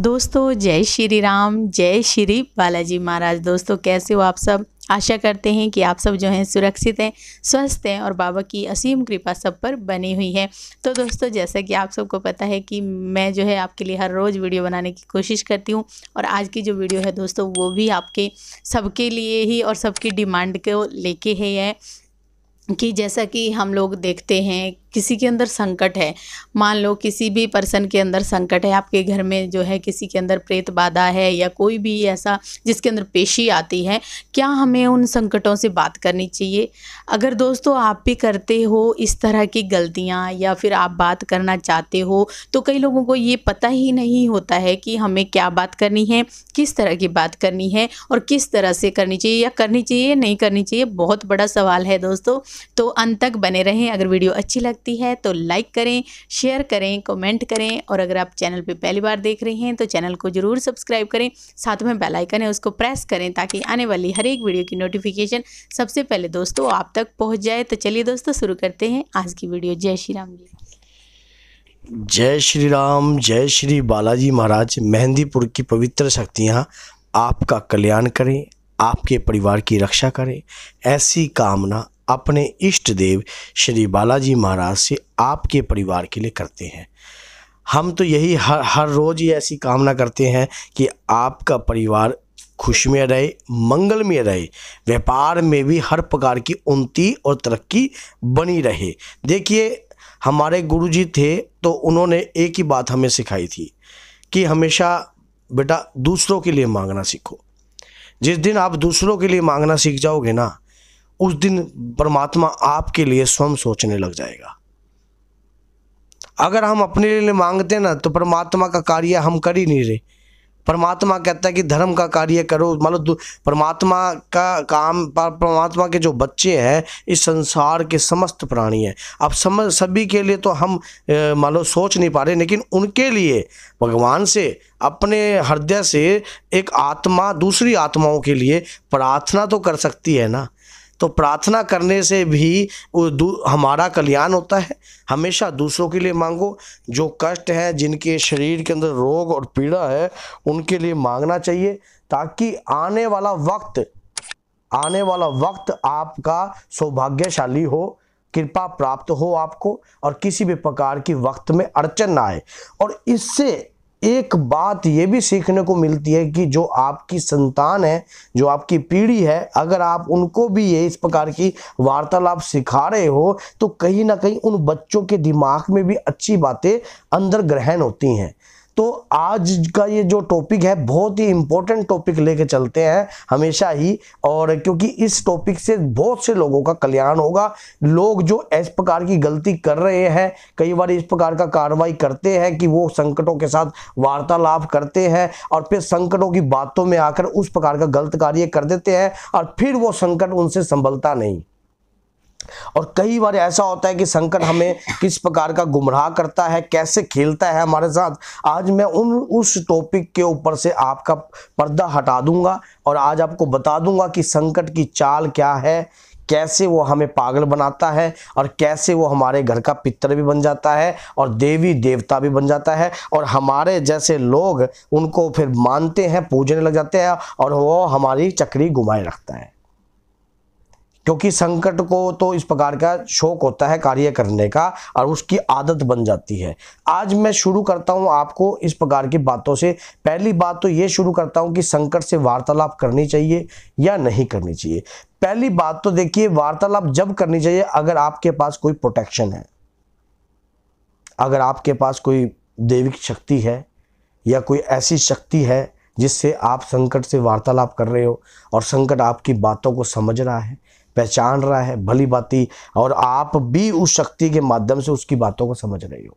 दोस्तों जय श्री राम जय श्री बालाजी महाराज दोस्तों कैसे हो आप सब आशा करते हैं कि आप सब जो हैं सुरक्षित हैं स्वस्थ हैं और बाबा की असीम कृपा सब पर बनी हुई है तो दोस्तों जैसा कि आप सबको पता है कि मैं जो है आपके लिए हर रोज़ वीडियो बनाने की कोशिश करती हूँ और आज की जो वीडियो है दोस्तों वो भी आपके सबके लिए ही और सबकी डिमांड को लेके है कि जैसा कि हम लोग देखते हैं किसी के अंदर संकट है मान लो किसी भी पर्सन के अंदर संकट है आपके घर में जो है किसी के अंदर प्रेत बाधा है या कोई भी ऐसा जिसके अंदर पेशी आती है क्या हमें उन संकटों से बात करनी चाहिए अगर दोस्तों आप भी करते हो इस तरह की गलतियाँ या फिर आप बात करना चाहते हो तो कई लोगों को ये पता ही नहीं होता है कि हमें क्या बात करनी है किस तरह की बात करनी है और किस तरह से करनी चाहिए या करनी चाहिए नहीं करनी चाहिए बहुत बड़ा सवाल है दोस्तों तो अंत तक बने रहें अगर वीडियो अच्छी लगती सकती है तो लाइक करें शेयर करें कमेंट करें और अगर आप चैनल पर पहली बार देख रहे हैं तो चैनल को ज़रूर सब्सक्राइब करें साथ में बेल आइकन है उसको प्रेस करें ताकि आने वाली हर एक वीडियो की नोटिफिकेशन सबसे पहले दोस्तों आप तक पहुँच जाए तो चलिए दोस्तों शुरू करते हैं आज की वीडियो जय श्री राम जी जय श्री राम जय श्री बालाजी महाराज मेहंदीपुर की पवित्र शक्तियाँ आपका कल्याण करें आपके परिवार की रक्षा करें ऐसी कामना अपने इष्ट देव श्री बालाजी महाराज से आपके परिवार के लिए करते हैं हम तो यही हर हर रोज़ ही ऐसी कामना करते हैं कि आपका परिवार खुश में रहे मंगल में रहे व्यापार में भी हर प्रकार की उन्नति और तरक्की बनी रहे देखिए हमारे गुरुजी थे तो उन्होंने एक ही बात हमें सिखाई थी कि हमेशा बेटा दूसरों के लिए मांगना सीखो जिस दिन आप दूसरों के लिए मांगना सीख जाओगे ना उस दिन परमात्मा आपके लिए स्वयं सोचने लग जाएगा अगर हम अपने लिए मांगते ना तो परमात्मा का कार्य हम कर ही नहीं रहे परमात्मा कहता है कि धर्म का कार्य करो मतलब परमात्मा का काम परमात्मा के जो बच्चे हैं इस संसार के समस्त प्राणी हैं अब सम सभी के लिए तो हम मान मतलब लो सोच नहीं पा रहे लेकिन उनके लिए भगवान से अपने हृदय से एक आत्मा दूसरी आत्माओं के लिए प्रार्थना तो कर सकती है ना तो प्रार्थना करने से भी हमारा कल्याण होता है हमेशा दूसरों के लिए मांगो जो कष्ट हैं जिनके शरीर के अंदर रोग और पीड़ा है उनके लिए मांगना चाहिए ताकि आने वाला वक्त आने वाला वक्त आपका सौभाग्यशाली हो कृपा प्राप्त हो आपको और किसी भी प्रकार की वक्त में अड़चन ना आए और इससे एक बात ये भी सीखने को मिलती है कि जो आपकी संतान है जो आपकी पीढ़ी है अगर आप उनको भी ये इस प्रकार की वार्तालाप सिखा रहे हो तो कहीं ना कहीं उन बच्चों के दिमाग में भी अच्छी बातें अंदर ग्रहण होती हैं तो आज का ये जो टॉपिक है बहुत ही इंपॉर्टेंट टॉपिक लेके चलते हैं हमेशा ही और क्योंकि इस टॉपिक से बहुत से लोगों का कल्याण होगा लोग जो इस प्रकार की गलती कर रहे हैं कई बार इस प्रकार का कार्रवाई करते हैं कि वो संकटों के साथ वार्तालाप करते हैं और फिर संकटों की बातों में आकर उस प्रकार का गलत कार्य कर देते हैं और फिर वो संकट उनसे संभलता नहीं और कई बार ऐसा होता है कि संकट हमें किस प्रकार का गुमराह करता है कैसे खेलता है हमारे साथ आज मैं उन उस टॉपिक के ऊपर से आपका पर्दा हटा दूंगा और आज आपको बता दूंगा कि संकट की चाल क्या है कैसे वो हमें पागल बनाता है और कैसे वो हमारे घर का पितर भी बन जाता है और देवी देवता भी बन जाता है और हमारे जैसे लोग उनको फिर मानते हैं पूजने लग जाते हैं और वो हमारी चक्री घुमाए रखता है क्योंकि संकट को तो इस प्रकार का शौक होता है कार्य करने का और उसकी आदत बन जाती है आज मैं शुरू करता हूं आपको इस प्रकार की बातों से पहली बात तो ये शुरू करता हूं कि संकट से वार्तालाप करनी चाहिए या नहीं करनी चाहिए पहली बात तो देखिए वार्तालाप जब करनी चाहिए अगर आपके पास कोई प्रोटेक्शन है अगर आपके पास कोई देविक शक्ति है या कोई ऐसी शक्ति है जिससे आप संकट से वार्तालाप कर रहे हो और संकट आपकी बातों को समझ रहा है पहचान रहा है भली बाती और आप भी उस शक्ति के माध्यम से उसकी बातों को समझ रहे हो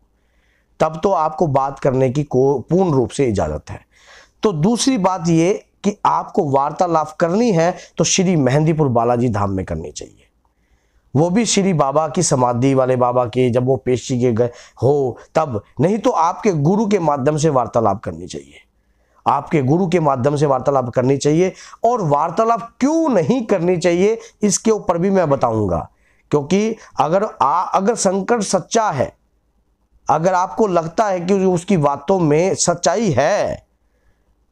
तब तो आपको बात करने की को पूर्ण रूप से इजाज़त है तो दूसरी बात ये कि आपको वार्तालाप करनी है तो श्री मेहंदीपुर बालाजी धाम में करनी चाहिए वो भी श्री बाबा की समाधि वाले बाबा के जब वो पेशी के गए हो तब नहीं तो आपके गुरु के माध्यम से वार्तालाप करनी चाहिए आपके गुरु के माध्यम से वार्तालाप करनी चाहिए और वार्तालाप क्यों नहीं करनी चाहिए इसके ऊपर भी मैं बताऊंगा क्योंकि अगर आ, अगर संकट सच्चा है अगर आपको लगता है कि उसकी बातों में सच्चाई है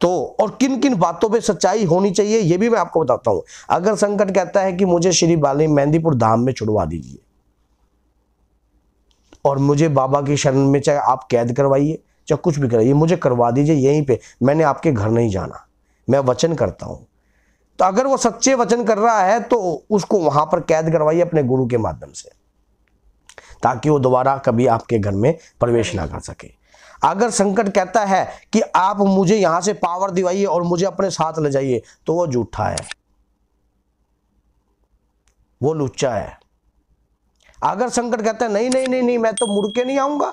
तो और किन किन बातों पे सच्चाई होनी चाहिए ये भी मैं आपको बताता हूं अगर संकट कहता है कि मुझे श्री बाली मेहंदीपुर धाम में छुड़वा दीजिए और मुझे बाबा की शरण में चाहे आप कैद करवाइए चाहे कुछ भी करें ये मुझे करवा दीजिए यहीं पे मैंने आपके घर नहीं जाना मैं वचन करता हूँ तो अगर वो सच्चे वचन कर रहा है तो उसको वहां पर कैद करवाइए अपने गुरु के माध्यम से ताकि वो दोबारा कभी आपके घर में प्रवेश ना कर सके अगर संकट कहता है कि आप मुझे यहां से पावर दिवाइए और मुझे अपने साथ ले जाइए तो वो झूठा है वो लुच्चा है अगर संकट कहता है नहीं नहीं नहीं नहीं मैं तो मुड़ के नहीं आऊंगा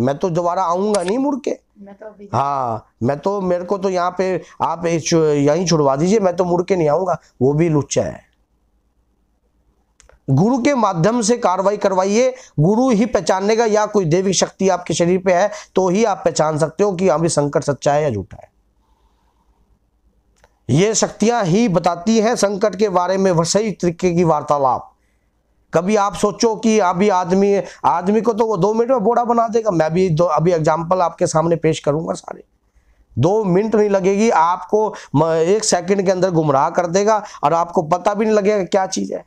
मैं तो दोबारा आऊंगा नहीं मुड़ के मैं तो हाँ मैं तो मेरे को तो यहाँ पे आप यही छुड़वा दीजिए मैं तो मुड़ के नहीं आऊंगा वो भी लुच्चा है गुरु के माध्यम से कार्रवाई करवाइए गुरु ही पहचानने का या कोई देवी शक्ति आपके शरीर पे है तो ही आप पहचान सकते हो कि अभी संकट सच्चा है या झूठा है ये शक्तियां ही बताती हैं संकट के बारे में सही तरीके की वार्तालाप कभी आप सोचो कि अभी आदमी आदमी को तो वो दो मिनट में बोरा बना देगा मैं भी दो अभी एग्जाम्पल आपके सामने पेश करूंगा सारे दो मिनट नहीं लगेगी आपको एक सेकंड के अंदर गुमराह कर देगा और आपको पता भी नहीं लगेगा क्या चीज़ है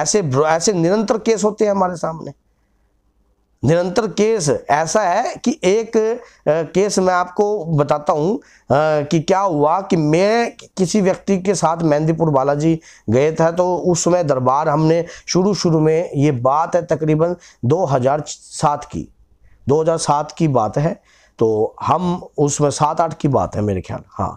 ऐसे ऐसे निरंतर केस होते हैं हमारे सामने निरंतर केस ऐसा है कि एक केस मैं आपको बताता हूँ कि क्या हुआ कि मैं किसी व्यक्ति के साथ मेहंदीपुर बालाजी गए था तो उस समय दरबार हमने शुरू शुरू में ये बात है तकरीबन 2007 की 2007 की बात है तो हम उसमें सात आठ की बात है मेरे ख्याल हाँ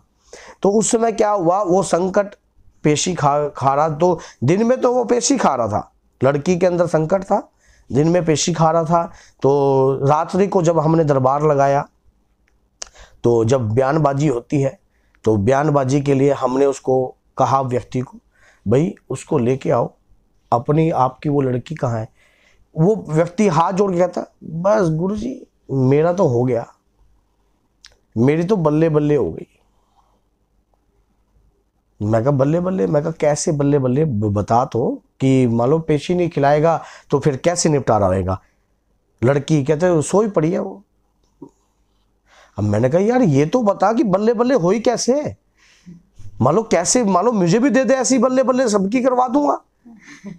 तो उस समय क्या हुआ वो संकट पेशी खा खा रहा तो दिन में तो वो पेशी खा रहा था लड़की के अंदर संकट था दिन में पेशी खा रहा था तो रात्रि को जब हमने दरबार लगाया तो जब बयानबाजी होती है तो बयानबाजी के लिए हमने उसको कहा व्यक्ति को भाई उसको लेके आओ अपनी आपकी वो लड़की कहाँ है वो व्यक्ति हाथ जोड़ गया था बस गुरु जी मेरा तो हो गया मेरी तो बल्ले बल्ले हो गई मैं कहा बल्ले बल्ले मैं कहा कैसे बल्ले बल्ले बता तो कि मान लो पेशी नहीं खिलाएगा तो फिर कैसे निपटारा होएगा लड़की कहते हैं ही पड़ी है वो अब मैंने कहा यार ये तो बता कि बल्ले बल्ले हो ही कैसे है मान लो कैसे मान लो मुझे भी दे दे ऐसी बल्ले बल्ले सबकी करवा दूंगा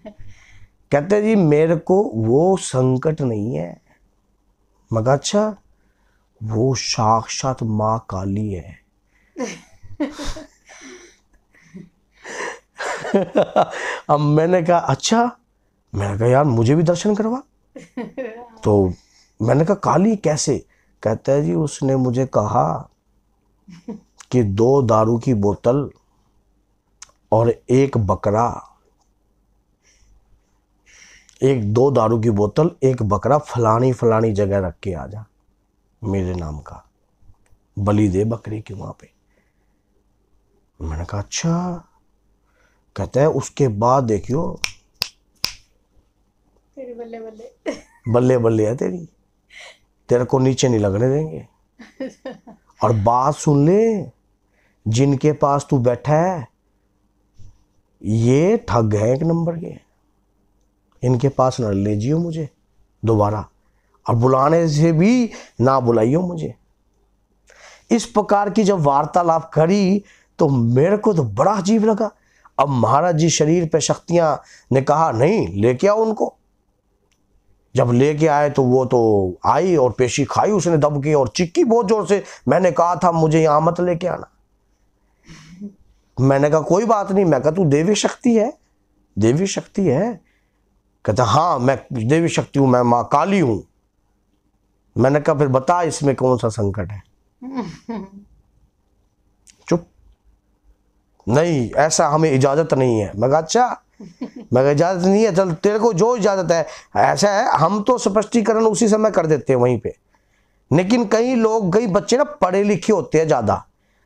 कहते जी मेरे को वो संकट नहीं है मगर अच्छा वो साक्षात माँ काली है अब मैंने कहा अच्छा मैंने कहा यार मुझे भी दर्शन करवा तो मैंने कहा काली कैसे कहता है जी उसने मुझे कहा कि दो दारू की बोतल और एक बकरा एक दो दारू की बोतल एक बकरा फलानी फलानी जगह रख के आ जा मेरे नाम का बलि दे बकरी की वहां पे मैंने कहा अच्छा कहते हैं उसके बाद देखियो बल्ले बल्ले बल्ले बल्ले है तेरी तेरे को नीचे नहीं लगने देंगे और बात सुन ले जिनके पास तू बैठा है ये ठग है एक नंबर के इनके पास ना ले जियो मुझे दोबारा और बुलाने से भी ना बुलाइयो मुझे इस प्रकार की जब वार्तालाप करी तो मेरे को तो बड़ा अजीब लगा अब महाराज जी शरीर पे शक्तियां ने कहा नहीं लेके आओ उनको जब लेके आए तो वो तो आई और पेशी खाई उसने दब की और चिक्की बहुत जोर से मैंने कहा था मुझे यहां मत लेके आना मैंने कहा कोई बात नहीं मैं कहा तू देवी शक्ति है देवी शक्ति है कहता हाँ मैं देवी शक्ति हूं मैं माँ काली हूं मैंने कहा फिर बता इसमें कौन सा संकट है नहीं ऐसा हमें इजाज़त नहीं है मैं अच्छा मैं इजाज़त नहीं है चल तेरे को जो इजाज़त है ऐसा है हम तो स्पष्टीकरण उसी समय कर देते हैं वहीं पे लेकिन कई लोग कई बच्चे ना पढ़े लिखे होते हैं ज़्यादा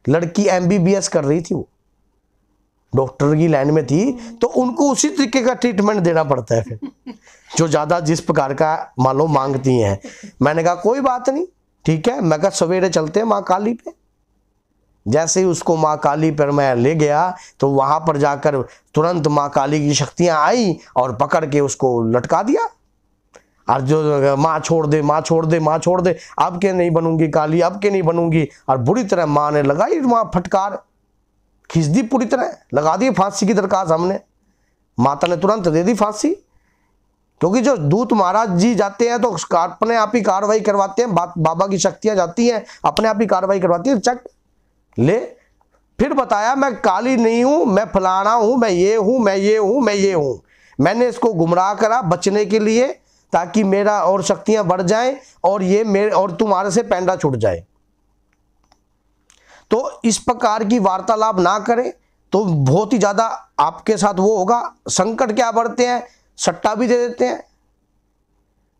लड़की एमबीबीएस कर रही थी वो डॉक्टर की लाइन में थी तो उनको उसी तरीके का ट्रीटमेंट देना पड़ता है फिर जो ज़्यादा जिस प्रकार का मान लो मांगती हैं मैंने कहा कोई बात नहीं ठीक है मैं कहा सवेरे चलते हैं माँ काली पे जैसे ही उसको माँ काली पर मैं ले गया तो वहां पर जाकर तुरंत माँ काली की शक्तियां आई और पकड़ के उसको लटका दिया और जो माँ छोड़ दे माँ छोड़ दे माँ छोड़ दे अब के नहीं बनूंगी काली अब के नहीं बनूंगी और बुरी तरह माँ ने लगाई माँ फटकार खींच दी पूरी तरह लगा दी फांसी की दरखास्त हमने माता ने तुरंत दे दी फांसी क्योंकि जो दूत महाराज जी जाते हैं तो अपने आप ही कार्रवाई करवाते हैं बाबा की शक्तियां जाती हैं अपने आप ही कार्रवाई करवाती है चक ले फिर बताया मैं काली नहीं हूं मैं फलाना हूं मैं ये हूं मैं ये हूं मैं ये हूं मैंने इसको गुमराह करा बचने के लिए ताकि मेरा और शक्तियां बढ़ जाएं और ये मेरे और तुम्हारे से पैंडा छूट जाए तो इस प्रकार की वार्तालाप ना करें तो बहुत ही ज़्यादा आपके साथ वो होगा संकट क्या बढ़ते हैं सट्टा भी दे देते हैं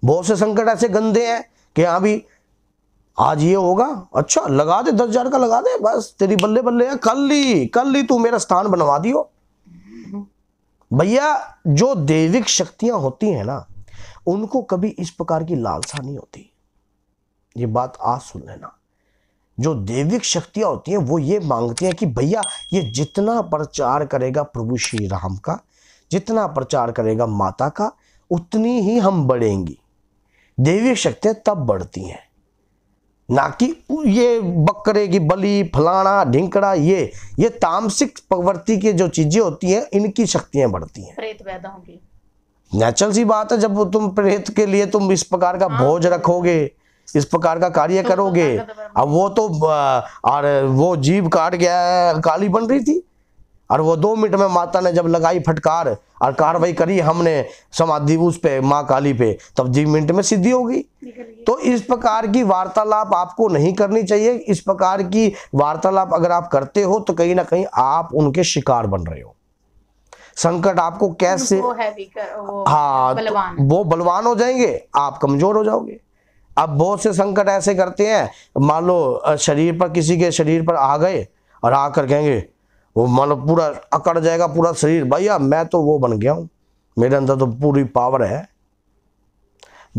बहुत से संकट ऐसे गंदे हैं कि हाँ भी आज ये होगा अच्छा लगा दे दस हजार का लगा दे बस तेरी बल्ले बल्ले है कल ली कल ली तू मेरा स्थान बनवा दियो भैया जो देविक शक्तियां होती हैं ना उनको कभी इस प्रकार की लालसा नहीं होती ये बात आज सुन लेना जो देविक शक्तियां होती हैं वो ये मांगती हैं कि भैया ये जितना प्रचार करेगा प्रभु श्री राम का जितना प्रचार करेगा माता का उतनी ही हम बढ़ेंगी देवी शक्तियां तब बढ़ती हैं ना कि ये बकरे की बलि फलाना ढिंकड़ा ये ये तामसिक प्रवृत्ति की जो चीजें होती हैं इनकी शक्तियां बढ़ती हैं प्रेत पैदा होंगी नेचुरल सी बात है जब तुम प्रेत के लिए तुम इस प्रकार का हाँ। भोज रखोगे इस प्रकार का कार्य करोगे हाँ, हाँ, अब वो तो और वो जीव काट गया काली बन रही थी और वो दो मिनट में माता ने जब लगाई फटकार और कार्रवाई करी हमने समाधि उस पे माँ काली पे तब जी मिनट में सिद्धि होगी तो इस प्रकार की वार्तालाप आपको नहीं करनी चाहिए इस प्रकार की वार्तालाप अगर आप करते हो तो कहीं ना कहीं आप उनके शिकार बन रहे हो संकट आपको कैसे वो हाँ तो वो बलवान हो जाएंगे आप कमजोर हो जाओगे अब बहुत से संकट ऐसे करते हैं मान लो शरीर पर किसी के शरीर पर आ गए और आकर कहेंगे वो मन पूरा अकड़ जाएगा पूरा शरीर भैया मैं तो वो बन गया हूँ मेरे अंदर तो पूरी पावर है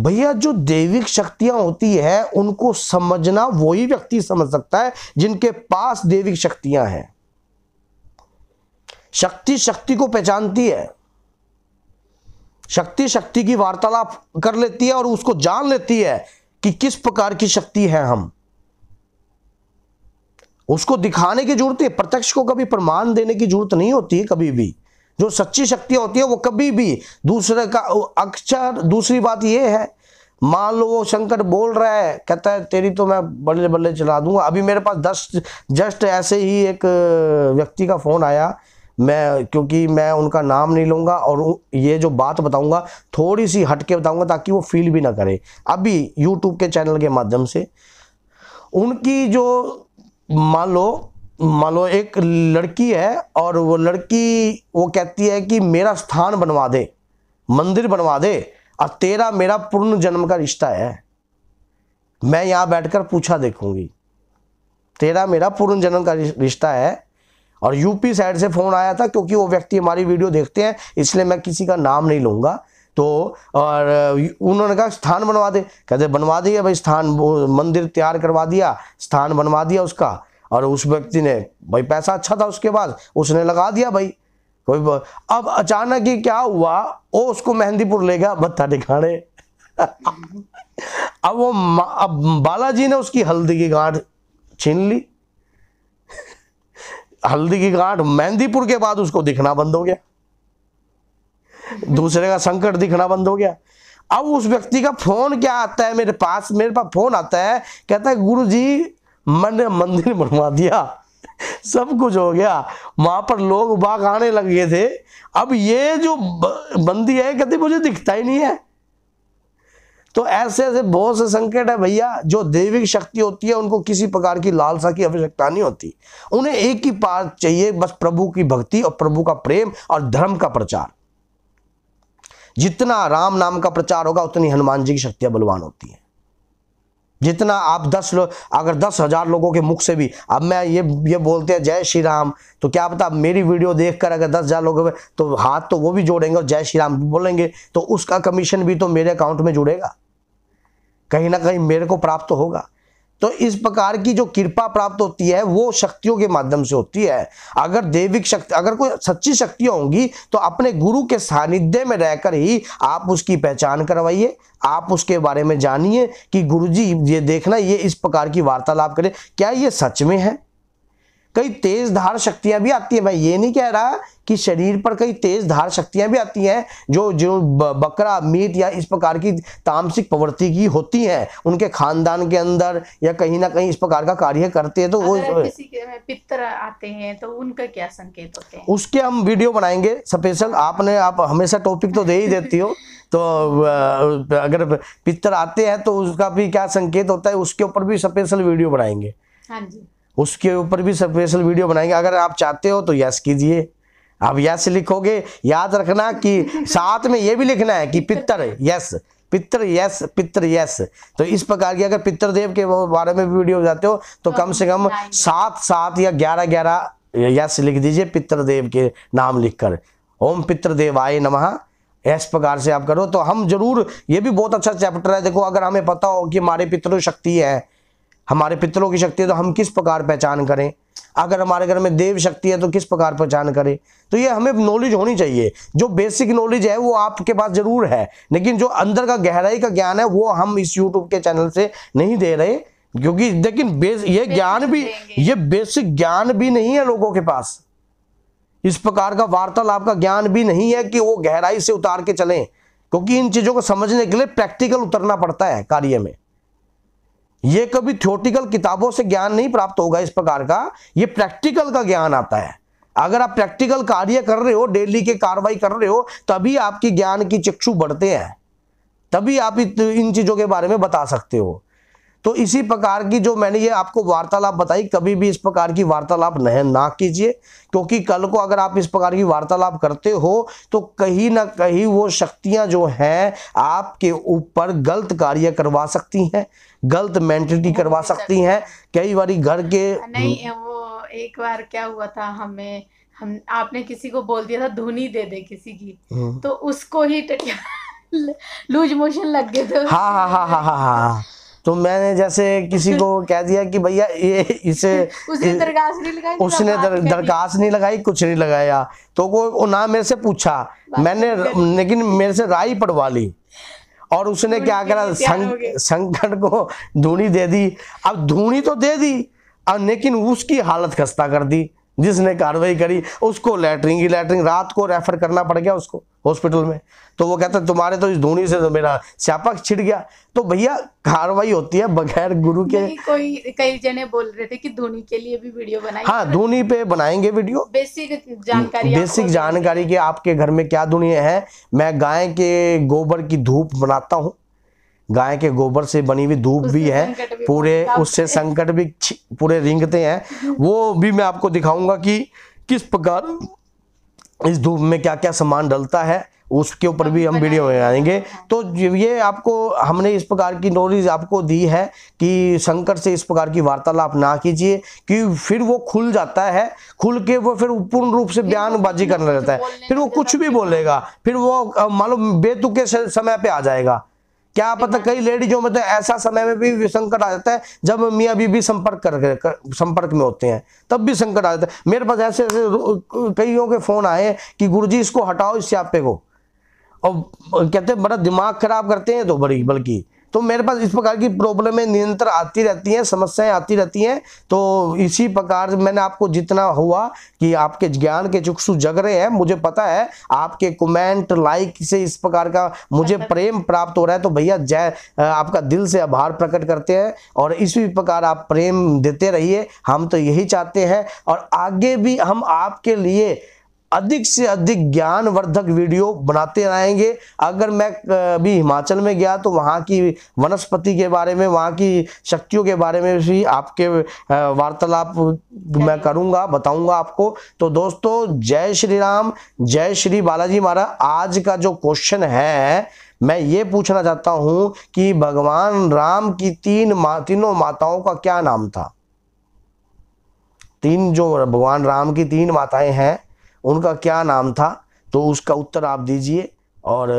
भैया जो देविक शक्तियां होती है उनको समझना वही व्यक्ति समझ सकता है जिनके पास देविक शक्तियां हैं शक्ति शक्ति को पहचानती है शक्ति शक्ति की वार्तालाप कर लेती है और उसको जान लेती है कि किस प्रकार की शक्ति है हम उसको दिखाने की जरूरत है प्रत्यक्ष को कभी प्रमाण देने की जरूरत नहीं होती है कभी भी जो सच्ची शक्तियां होती है वो कभी भी दूसरे का अक्षर दूसरी बात ये है मान लो वो शंकर बोल रहा है कहता है तेरी तो मैं बल्ले बल्ले चला दूंगा अभी मेरे पास दस जस्ट ऐसे ही एक व्यक्ति का फ़ोन आया मैं क्योंकि मैं उनका नाम नहीं लूंगा और ये जो बात बताऊंगा थोड़ी सी हटके बताऊंगा ताकि वो फील भी ना करे अभी यूट्यूब के चैनल के माध्यम से उनकी जो मान लो मान लो एक लड़की है और वो लड़की वो कहती है कि मेरा स्थान बनवा दे मंदिर बनवा दे और तेरा मेरा पूर्ण जन्म का रिश्ता है मैं यहाँ बैठकर पूछा देखूंगी तेरा मेरा पूर्ण जन्म का रिश्ता है और यूपी साइड से फ़ोन आया था क्योंकि वो व्यक्ति हमारी वीडियो देखते हैं इसलिए मैं किसी का नाम नहीं लूंगा तो और उन्होंने कहा स्थान बनवा दे कहते बनवा दिया भाई स्थान मंदिर तैयार करवा दिया स्थान बनवा दिया उसका और उस व्यक्ति ने भाई पैसा अच्छा था उसके पास उसने लगा दिया भाई कोई अब अचानक ही क्या हुआ वो उसको मेहंदीपुर ले गया भत्ता दिखाने अब वो अब बालाजी ने उसकी हल्दी की गांठ छीन ली हल्दी की गांठ मेहंदीपुर के बाद उसको दिखना बंद हो गया दूसरे का संकट दिखना बंद हो गया अब उस व्यक्ति का फोन क्या आता है मेरे पास मेरे पास फोन आता है कहता है गुरु जी मैंने मंदिर बनवा दिया सब कुछ हो गया वहां पर लोग बाग आने लग गए थे अब ये जो बंदी है कहते मुझे दिखता ही नहीं है तो ऐसे ऐसे बहुत से संकट है भैया जो देविक शक्ति होती है उनको किसी प्रकार की लालसा की आवश्यकता नहीं होती उन्हें एक ही पार चाहिए बस प्रभु की भक्ति और प्रभु का प्रेम और धर्म का प्रचार जितना राम नाम का प्रचार होगा उतनी हनुमान जी की शक्तियां बलवान होती हैं जितना आप दस लोग अगर दस हज़ार लोगों के मुख से भी अब मैं ये ये बोलते हैं जय श्री राम तो क्या पता मेरी वीडियो देखकर अगर दस हज़ार लोगों में तो हाथ तो वो भी जोड़ेंगे और जय श्री राम बोलेंगे तो उसका कमीशन भी तो मेरे अकाउंट में जुड़ेगा कहीं ना कहीं मेरे को प्राप्त होगा तो इस प्रकार की जो कृपा प्राप्त होती है वो शक्तियों के माध्यम से होती है अगर देविक शक्ति अगर कोई सच्ची शक्तियां होंगी तो अपने गुरु के सानिध्य में रहकर ही आप उसकी पहचान करवाइए आप उसके बारे में जानिए कि गुरुजी ये देखना ये इस प्रकार की वार्तालाप करें क्या ये सच में है कई तेज धार शक्तियां भी आती है मैं ये नहीं कह रहा कि शरीर पर कई तेज धार शक्तियां भी आती हैं जो जो बकरा मीट या इस प्रकार की तामसिक प्रवृत्ति की होती हैं उनके खानदान के अंदर या कहीं ना कहीं इस प्रकार का कार्य करते हैं तो वो किसी के पितर आते हैं तो उनका क्या संकेत होते हैं उसके हम वीडियो बनाएंगे स्पेशल आपने आप हमेशा टॉपिक तो दे ही देती हो तो अगर पितर आते हैं तो उसका भी क्या संकेत होता है उसके ऊपर भी स्पेशल वीडियो बनाएंगे हाँ जी उसके ऊपर भी स्पेशल वीडियो बनाएंगे अगर आप चाहते हो तो यस कीजिए आप यस लिखोगे याद रखना कि साथ में ये भी लिखना है कि पितर यस पितर यस पितर यस तो इस प्रकार की अगर पितर देव के बारे में भी वीडियो जाते हो तो कम से कम सात सात या ग्यारह ग्यारह यस लिख दीजिए पितृदेव के नाम लिखकर ओम आये नमः इस प्रकार से आप करो तो हम जरूर ये भी बहुत अच्छा चैप्टर है देखो अगर हमें पता हो कि हमारे पितृशक्ति शक्ति है हमारे पितरों की शक्ति है तो हम किस प्रकार पहचान करें अगर हमारे घर में देव शक्ति है तो किस प्रकार पहचान करें तो ये हमें नॉलेज होनी चाहिए जो बेसिक नॉलेज है वो आपके पास जरूर है लेकिन जो अंदर का गहराई का ज्ञान है वो हम इस यूट्यूब के चैनल से नहीं दे रहे क्योंकि लेकिन बेस ये ज्ञान भी ये बेसिक ज्ञान भी नहीं है लोगों के पास इस प्रकार का वार्तालाप का ज्ञान भी नहीं है कि वो गहराई से उतार के चले क्योंकि इन चीज़ों को समझने के लिए प्रैक्टिकल उतरना पड़ता है कार्य में ये कभी थ्योटिकल किताबों से ज्ञान नहीं प्राप्त होगा इस प्रकार का ये प्रैक्टिकल का ज्ञान आता है अगर आप प्रैक्टिकल कार्य कर रहे हो डेली के कार्रवाई कर रहे हो तभी आपकी ज्ञान की चक्षु बढ़ते हैं तभी आप इन चीज़ों के बारे में बता सकते हो तो इसी प्रकार की जो मैंने ये आपको वार्तालाप बताई कभी भी इस प्रकार की वार्तालाप नहीं ना कीजिए क्योंकि कल को अगर आप इस प्रकार की वार्तालाप करते हो तो कहीं ना कहीं वो शक्तियां जो हैं आपके ऊपर गलत कार्य करवा सकती हैं गलत मेंटलिटी करवा सकती हैं कई बार घर के नहीं वो एक बार क्या हुआ था हमें हम आपने किसी को बोल दिया था धुनी दे दे किसी की हम्म। तो उसको ही लूज मोशन लग गए थे हाँ हाँ हाँ हाँ हाँ, हाँ, हाँ। तो मैंने जैसे किसी को कह दिया कि भैया ये इसे उसने दरखास्त तो नहीं लगाई कुछ नहीं लगाया तो वो ना मेरे से पूछा मैंने तो लेकिन मेरे से राय पड़वा ली और उसने क्या करा संकट को धूनी दे दी अब धूनी तो दे दी लेकिन उसकी हालत खस्ता कर दी जिसने कार्रवाई करी उसको लेटरिंग ही लेटरिंग रात को रेफर करना पड़ गया उसको हॉस्पिटल में तो वो कहते तुम्हारे तो इस धोनी से तो मेरा स्यापक छिड़ गया तो भैया कार्रवाई होती है बगैर गुरु के कोई कई जने बोल रहे थे कि धोनी के लिए भी वीडियो बनाएंगे हाँ धोनी पे बनाएंगे वीडियो बेसिक जानकारी बेसिक जानकारी के आपके घर में क्या धुनिया है मैं गाय के गोबर की धूप बनाता हूँ गाय के गोबर से बनी हुई धूप भी है भी पूरे उससे संकट भी पूरे रिंगते हैं वो भी मैं आपको दिखाऊंगा कि किस प्रकार इस धूप में क्या क्या सामान डलता है उसके ऊपर भी हम वीडियो बनाएंगे तो ये आपको हमने इस प्रकार की नॉलेज आपको दी है कि शंकर से इस प्रकार की वार्तालाप ना कीजिए कि फिर वो खुल जाता है खुल के वो फिर पूर्ण रूप से बयानबाजी करने लगता है फिर वो कुछ तो भी बोलेगा फिर वो मान लो बेतुके समय पे आ जाएगा क्या पता कई लेडीजों में तो ऐसा समय में भी संकट आ जाता है जब मियाँ बीबी संपर्क कर, संपर्क में होते हैं तब भी संकट आ जाता है मेरे पास ऐसे ऐसे कईयों के फोन आए कि गुरुजी इसको हटाओ इस स्यापे को और कहते हैं बड़ा दिमाग खराब करते हैं तो बड़ी बल्कि तो मेरे पास इस प्रकार की प्रॉब्लमें निरंतर आती रहती हैं समस्याएं आती रहती हैं तो इसी प्रकार मैंने आपको जितना हुआ कि आपके ज्ञान के चुक्सु जग रहे हैं मुझे पता है आपके कमेंट लाइक से इस प्रकार का मुझे अच्छा। प्रेम प्राप्त हो रहा है तो भैया जय आपका दिल से आभार प्रकट करते हैं और इसी प्रकार आप प्रेम देते रहिए हम तो यही चाहते हैं और आगे भी हम आपके लिए अधिक से अधिक ज्ञानवर्धक वीडियो बनाते रहेंगे अगर मैं भी हिमाचल में गया तो वहाँ की वनस्पति के बारे में वहाँ की शक्तियों के बारे में भी आपके वार्तालाप मैं करूँगा बताऊँगा आपको तो दोस्तों जय श्री राम जय श्री बालाजी महाराज आज का जो क्वेश्चन है मैं ये पूछना चाहता हूँ कि भगवान राम की तीन मा तीनों माताओं का क्या नाम था तीन जो भगवान राम की तीन माताएं हैं उनका क्या नाम था तो उसका उत्तर आप दीजिए और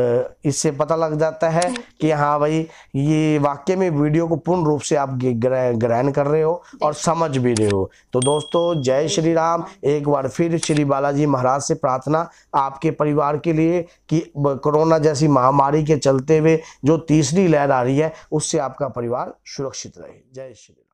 इससे पता लग जाता है कि हाँ भाई ये वाक्य में वीडियो को पूर्ण रूप से आप ग्रहण कर रहे हो और समझ भी रहे हो तो दोस्तों जय श्री राम एक बार फिर श्री बालाजी महाराज से प्रार्थना आपके परिवार के लिए कि कोरोना जैसी महामारी के चलते हुए जो तीसरी लहर आ रही है उससे आपका परिवार सुरक्षित रहे जय श्री